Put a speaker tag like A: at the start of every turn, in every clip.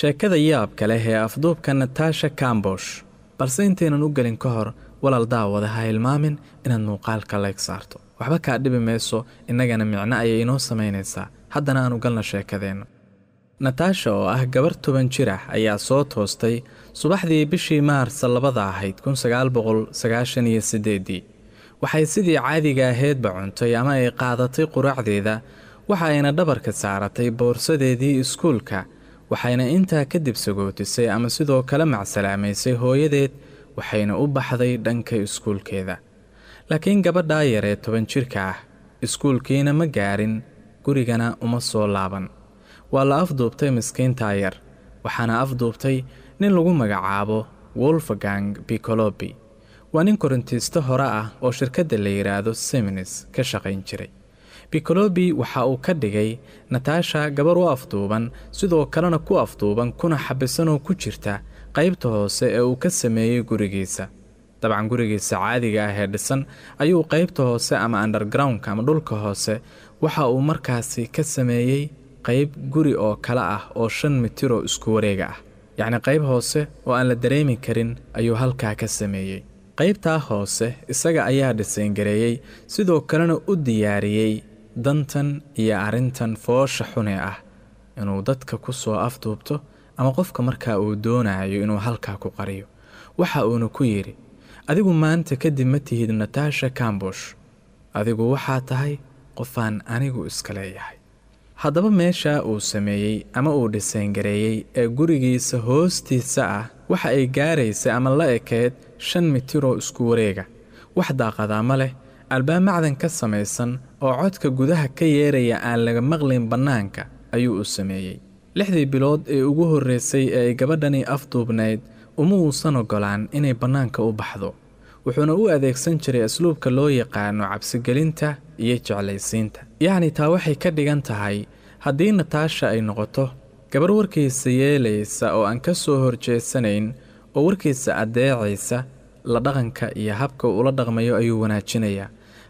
A: sheekada yaabka leh ee afduubka natasha kambosh balse intaynan u gelin ka hor walaal daawada ha hilmaamin inaad muuqaalka leeg saarto waxba kaa dhibi mayso innagana micno ayay inoo samaynaysaa haddana aanu galna sheekadeenna natasha oo ah gabar toban jirah ayaa soo toostay subaxdii bishii maarsa labada ahayd kunsagaalboqolsagaashaniyosiddeedii waxay sidii caadiga aheedba cuntay ama ay qaadatay quraacdeeda waxa ayna dhabarka saaratay boorsadeedii iskuulka waxayna intaa kadib sagootisay ama sidoo kale macsalaamaysay hooyadeed waxayna u baxday dhanka iskuulkeeda laakiin gabadhaa yaree toban jirka ah iskuulkiina ma gaarin gurigana uma soo laaban waa la afduubtay miskiintaa yar waxaana afduubtay nin lagu magacaabo wolfgang bicolobi waa nin korintiiste hore ah oo shirkadda la yidhaahdo seminis ka shaqayn jiray bikolobi waxa uu ka dhigay nataasha gabar u afduuban sidoo kalena ku afduuban kuna xabisanoo ku jirta qaybta hoose ee uu ka sameeyey gurigiisa dabcan gurigiisa caadiga ah ee dhisan ayuu qaybta hoose ama undergroundka ama dhulka hoose waxa uu markaasi ka sameeyey qayb guri oo kale ah oo shan mitir oo isku wareega ah yacni qayb hoose oo aan la dareemi karin ayuu halkaa ka sameeyey qaybtaa hoose isaga ayaa dhisayngareeyey sidoo kalena u diyaariyey dantan iyo arrintan foosha xunee ah inuu dadka ku soo afduubto ama qofka markaa uu doonayo inuu halkaa ku qariyo waxa uuna ku yidhi adigu maanta kadib ma tihid natasha kambush adigu waxaa tahay qofaan anigu iska leeyahay haddaba meesha uu sameeyey ama uu dhiseengareeyey ee gurigiisa hoostiisa ah waxa ay gaaraysay ama la ekeed shan mitiroo isku wareega wax daaqadaa ma leh albaab macdan ka samaysan oo codka gudaha ka yeeraya aan laga maqlayn bannaanka ayuu u sameeyey lixdii bilood ee ugu horraysay ee ay gabadhani afduubnayd uma uusan ogolaan inay bannaanka u baxdo wuxuuna u adeegsan jiray asluubka loo yaqaano cabsigelinta iyo jeclaysiinta yacni taa waxay ka dhigan tahay haddii nataasha ay noqoto gabar warkiisa yeelaysa oo aan ka soo horjeesanayn oo warkiisa addeecaysa la dhaqanka iyo habka uula dhaqmayo ayuu wanaajinayaa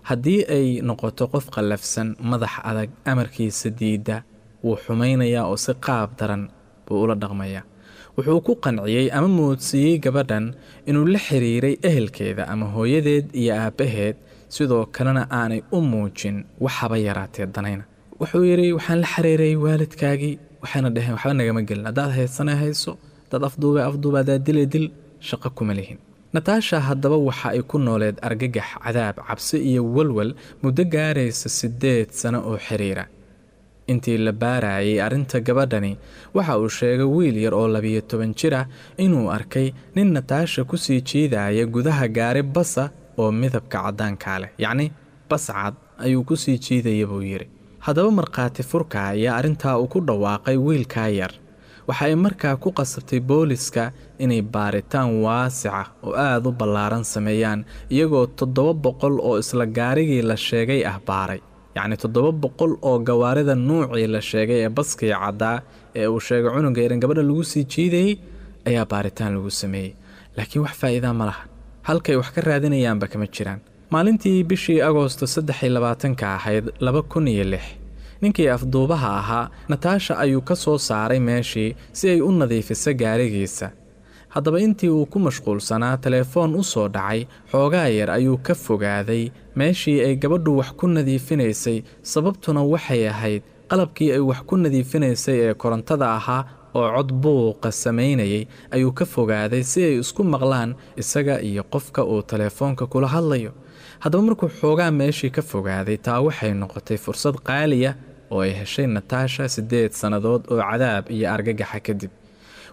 A: haddii ay noqoto qof qallafsan madax adag amarkiisa diidda wuu xumaynayaa oo si qaab daran buu ula dhaqmayaa wuxuu ku qanciyey ama muudsiiyey gabadhan inuu la xiriiray ehelkeeda ama hooyadeed iyo aabbaheed sidoo kalena aanay u muujin waxaba yaraatee danayna wuxuu yidhi waxaan la xiriiray waalidkaagii waxayna dhaheen waxba nagama gelin haddaad haysana hayso hadaad afduuba afduuba haddaad dile dil shaqo kuma lihin nataasha haddaba waxa ay ku nooleed argagax cadaab cabsi iyo walwal muddo gaaraysa siddeed sano oo xidhiira intii la baaraayay arrinta gabadhani waxa uu sheegay wiil yar oo labiyo toban jir ah inuu arkay nin nataasha ku sii jiidaya gudaha gaari basa oo midabka caddaankaa leh yacni bascad ayuu ku sii jiidaya buu yidhi haddaba markhaati furka ayaa arrintaa uu ku dhawaaqay wiilkaa yar waxa ay markaa ku qasabtay booliska inay baaritaan waasica oo aad u ballaaran sameeyaan iyagoo toddoba boqol oo isla gaarigii la sheegay ah baaray yacni toddoba boqol oo gawaarida nuucii la sheegay ee baskii caddaa ee uu sheegay cunuga iran gabadha lagu sii jiidayey ayaa baaritaan lagu sameeyey laakiin wax faa'iidaa ma laha halkay wax ka raadinayaanba kama jiraan maalintii bishii agoosto saddex iyo labaatanka ahayd laba kun iyo lix ninkii afduubaha ahaa nataasha ayuu ka soo saaray meeshii si ay u nadiifisa gaarigiisa haddaba intii uu ku mashquulsanaa teleefoon u soo dhacay xoogaa yar ayuu ka fogaaday meeshii ay gabadhu wax ku nadiifinaysay sababtuna waxay ahayd qalabkii ay wax ku nadiifinaysay ee korontada ahaa oo cod buuqa samaynayay ayuu ka fogaaday si ay isku maqlaan isaga iyo qofka uu teleefoonka kula hadlayo haddaba markuu xoogaa meeshii ka fogaaday taa waxay noqotay fursad qaaliya oo ay heshay nataasha siddeed sannadood oo cadaab iyo argagaxa kadib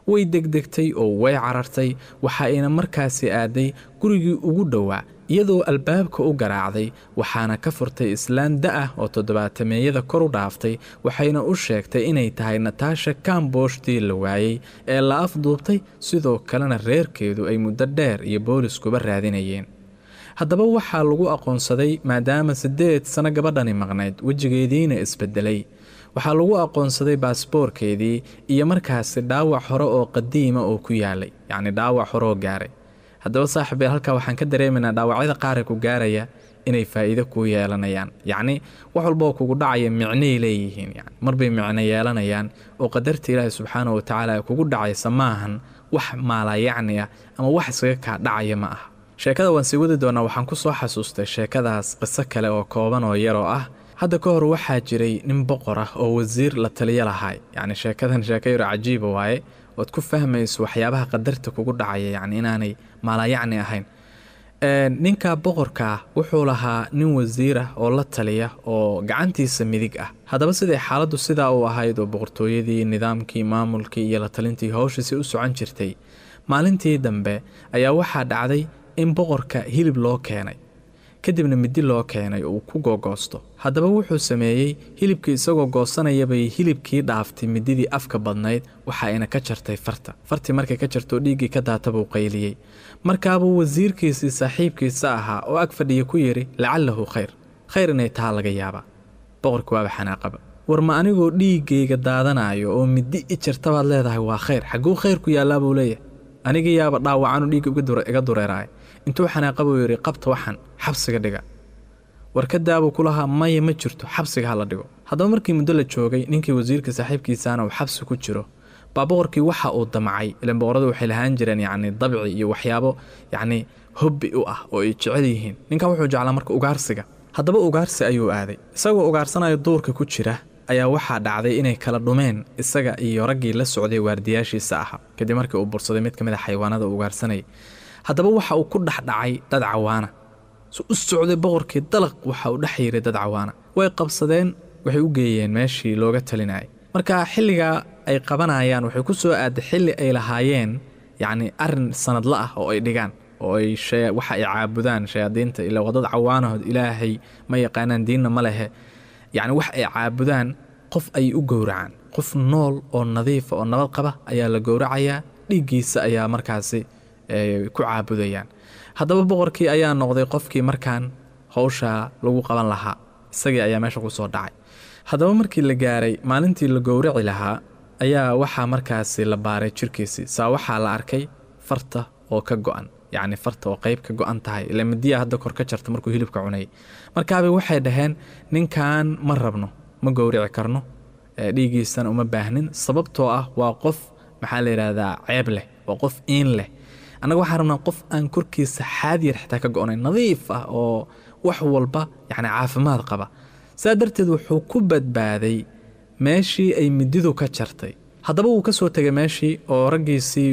A: way degdegtay oo way carartay waxaayna markaasi aaday gurigii ugu dhowaa iyadoo albaabka u garaacday waxaana ka furtay islaan da'ah oo toddobaatameeyada kor u dhaaftay waxayna u sheegtay inay tahay nataasha kaambooshtii la waayey ee la afduubtay sidoo kalena reerkeedu ay muddo dheer iyo booliskuba raadinayeen haddaba waxaa lagu aqoonsaday maadaama siddeed sano gabadhani maqnayd wejigeediina isbedelay waxaa lagu aqoonsaday baasboorkeedii iyo markaasi dhaawac hore oo qadiima oo ku yaalay yacnii dhaawac horeoo gaaray haddaba saaxiibeel halkaa waxaan ka dareemaynaa dhaawacyada qaara ku gaaraya inay faa'iido kuu yeelanayaan yacni wax walboo kugu dhacaya micnay leeyihiin yan marbay micno yeelanayaan oo qadarta ilaahi subxaana wa tacaala kugu dhacaysa maahan wax maalaa ah ama wax isaga kaa dhacaya ma aha sheekada waan sii wadi doonaa waxaan ku soo xasuustay sheekadaas qiso kale oo kooban oo yar oo ah hadda ka hor waxaa jiray nin boqor ah oo wasiir la taliyo lahaa yacni sheekadan sheeka yaro cajiiba waaye ood ku fahmayso waxyaabaha qadarta kugu dhacaya yacni inaanay maalayacni ahayn ninka boqorkaa wuxuu lahaa nin wasiir ah oo la taliya oo gacantiisa midig ah haddaba siday xaaladdu sidaa u ahayd oo boqortooyadii nidaamkii maamulkii iyo la talintii howsha u socon jirtay maalintii dambe ayaa waxaa dhacday in boqorka hilib loo keenay kadibna midi loo keenay uu ku googoosto haddaba wuxuu sameeyey hilibkii isagoo goosanayabay hilibkii dhaaftay mididii afka badnayd waxa ayna ka jartay farta fartii markay ka jartoo dhiiggii ka daatabuu qayliyey markaabuu wasiirkiisii saaxiibkiisa ahaa oo ag fadhiya ku yidhi lacalahu khayr khayr inay taa laga yaaba boqorka waaba xanaaqaba war ma anigoo dhiiggayga daadanaayo oo midi i jartabaad leedahay waa khayr xagguu khayr ku yaallaa buu leeyahay aniga yaaba dhaawacanu dhiigga iga dureeraay intuu xanaaqa buu yidhi qabta waxan xabsiga dhiga warkadaabuu ku lahaa maya ma jirto xabsiga ha la dhigo haddaba markii muddo la joogay ninkii wasiirka saaxiibkiisaana uu xabsi ku jiro baaboqorkii waxa uu damacay ilan boqoradu waxay lahaan jireen yacni dabci iyo waxyaabo yacni hobbi u ah oo ay jecel yihiin ninkan wuxuu jeclaa marka ugaarsiga haddaba ugaarsi ayuu aaday isagoo ugaarsanaya duurka ku jira ayaa waxaa dhacday inay kala dhumeen isaga iyo raggii la socday waardiyaashiisa ahaa kadib markii uu bursaday mid ka mid a ah xayawaanada u ugaarsanayay haddaba waxa uu ku dhexdhacay dad cawaana su u socday boqorkii dalaq waxa uu dhex yiray dad cawaana way qabsadeen waxay u geeyeen meeshii looga talinayay marka xilligaa ay qabanayaan waxay ku soo aaday xilli ay lahaayeen yacni arrin sanadla ah oo ay dhigaan oo ay waxa ay caabudaan shayaadiinta ilaa dad cawaanahood ilaahay ma yaqaanaan diinna ma lehe yacni wax ay caabudaan qof ay u gowracaan qof nool oo nadiifa ah, oo nabad qaba ayaa la gowracayaa dhiiggiisa ayaa markaasi ku caabudayaan haddaba boqorkii ayaa noqday qofkii markaan howsha lagu qaban lahaa isagii ayaa meesha ku soo dhacay haddaba markii la gaaray maalintii la gowraci lahaa ayaa waxaa markaasi la baaray jirkiisii saa waxaa la arkay farta oo ka go yacni farta oo qeyb ka go tahay ila midiya hadda kor ka jarta markuu hilibka cunay markaabay waxay dhaheen ninkan ma rabno ma gowrici karno dhiiggiisana uma baahnin sababtoo ah waa qof maxaa la yidhaahdaa ceeb leh waa qof iin leh annaga waxaan rabnaa qof aan korkiisa xaadyar xitaa ka go-nayn nadiif ah oo wax walba yani caafimaad qaba saa darteed wuxuu ku badbaaday meeshii ay mididu ka jartay haddaba wuu ka soo tegay meeshii oo raggiisii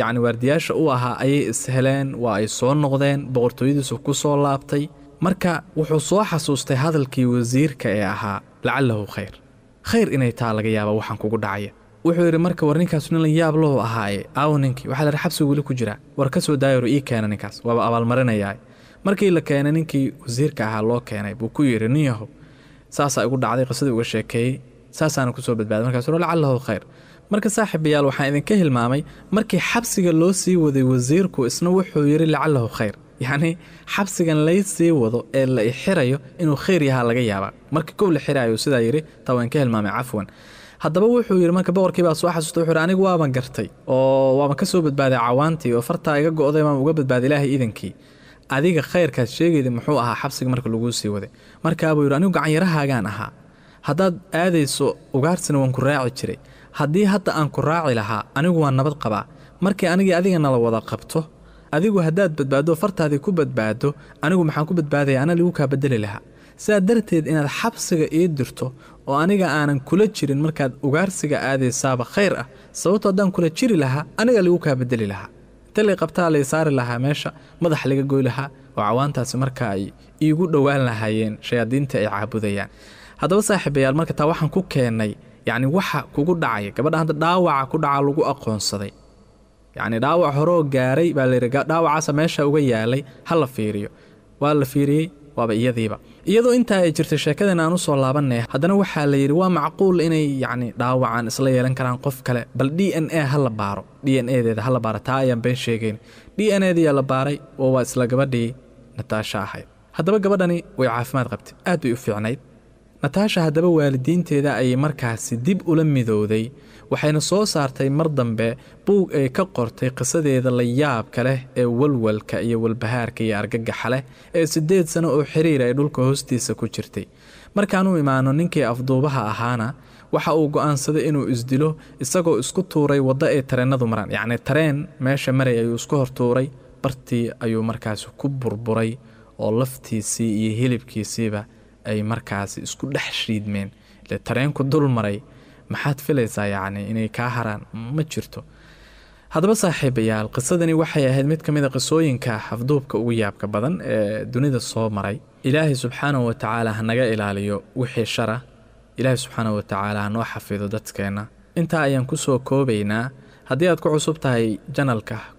A: yacni waardiyaasha u ahaa ayay isheleen waa ay soo noqdeen boqortooyadiisu ku soo laabtay marka wuxuu soo xasuustay hadalkii wasiirka ee ahaa lacallahu khayr khayr inay taa laga yaaba waxaan kugu dhacaya wuxuu yidhi marka war ninkaas la yaab low ahaaye aawo ninkii waxaa lahi xabsigu weli ku jiraa war ka soo daayaro ii keena ninkaas waaba abaalmarinayaay markii la keenay ninkii wasiirka ahaa loo keenay buu ku yidhi nin saasaa igu dhacday qisadii uga sheekeeyey saasaana ku soo badbaaday markaas lacalahu khayr marka saaxiibayaal waxaan idinka hilmaamay markii xabsiga loo sii waday wasiirku isna wuxuu yidhi lacalahu khayr yacni xabsigan laysii wado ee la ixirayo inuu kheyr yahaa laga yaabaa marka kow la xirayo uu sidaa yidhi taa ka hilmaamay cafwan haddaba wuxuu yidhi marka boqorkii baa soo xasuustay wuxu yidhi anigu waaban gartay oo waaban ka soo badbaaday cawaantii oo fartaa iga go'day baan uga badbaaday ilaahay iidankii adiga khayrkaad sheegayda muxuu ahaa xabsiga marka laguu sii waday markaabuu yidhi anigu gacanyarahaagaan ahaa haddaad aadayso ugaarsina waan ku raaci jiray haddii hadda aan ku raaci lahaa anigu waan nabad qabaa markii anigii adiga nala wada qabto adigu haddaad badbaaddo fartaadii ku badbaaddo anigu maxaan ku badbaadaya ana ligu kaa bedeli lahaa sidaa darteed inaad xabsiga ii dirto oo aniga aanan kula jirin markaad ugaarsiga aadaysaaba khayr ah sababtoo haddaan kula jiri lahaa aniga ligu kaa bedeli lahaa inta lay qabtaa lay saari lahaa meesha madax laga goy lahaa oo cawaantaasi marka ay iigu dhowaan lahaayeen shayaadiinta ay caabudayaan haddaba saaxiibayaal marka taa waxaan ku keennay yacni waxa kugu dhacaya gabadha hadda dhaawaca ku dhaca lagu aqoonsaday yani dhaawac horoo gaaray baa layihi dhaawacaasa meesha uga yaalay ha la fiiriyo waa la fiiriyey waaba iyadiiba iyadoo intaa ay jirtay sheekadan aan u soo laabanay haddana waxaa la yidhi waa macquul inay yacni dhaawacan isla yeelan karaan qof kale bal d n a ha la baaro d n edeeda ha la baaro taa ayaan been sheegayn d n eediyaa la baaray oo waa isla gabadhii nataasha ahayd haddaba gabadhani way caafimaad qabtay aad bay u fiicnayd nataasha haddaba waalidiinteeda ayay markaasi dib ula midowday waxayna soo saartay mar dambe buug ay ka qortay qisadeeda la yaabka leh ee walwalka iyo walbahaarka iyo argagaxa leh ee siddeed sano oo xiriir ay dhulka hoostiisa ku jirtay markaan imaano ninkii afduubaha ahaana waxa uu go'aansaday inuu isdilo isagoo isku tuuray waddo ay tareennadu maraan yacnii tareen meesha maray ayuu isku hortuuray bartii ayuu markaasi ku burburay oo laftiisii iyo hilibkiisiiba ay markaasi isku dhex shiidmeen ile tareenku dul maray maxaad filaysaa yacni inay kaa haraan ma jirto haddaba saaxiibayaal qisadani waxay ahayd mid ka mid a qisooyinka xafduubka ugu yaabka badan ee dunida soo maray ilaahay subxaanahu watacaala hanaga ilaaliyo wixii shara ilaahay subxaanahu watacaala hanoo xafido dadkeenna intaa ayaan ku soo koobaynaa haddii aad ku cusub tahay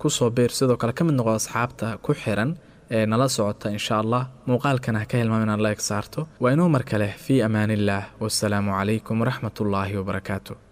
A: ku soo biir sidoo kale ka mid noqo asxaabta ku xiran ee nala socota insha allah muuqaalkana ha ka hilmaam inaad la eg saarto waa inuu mar kale fii amaaniillaah wasalaamu calaykum waraxmatullaahi wabarakaatu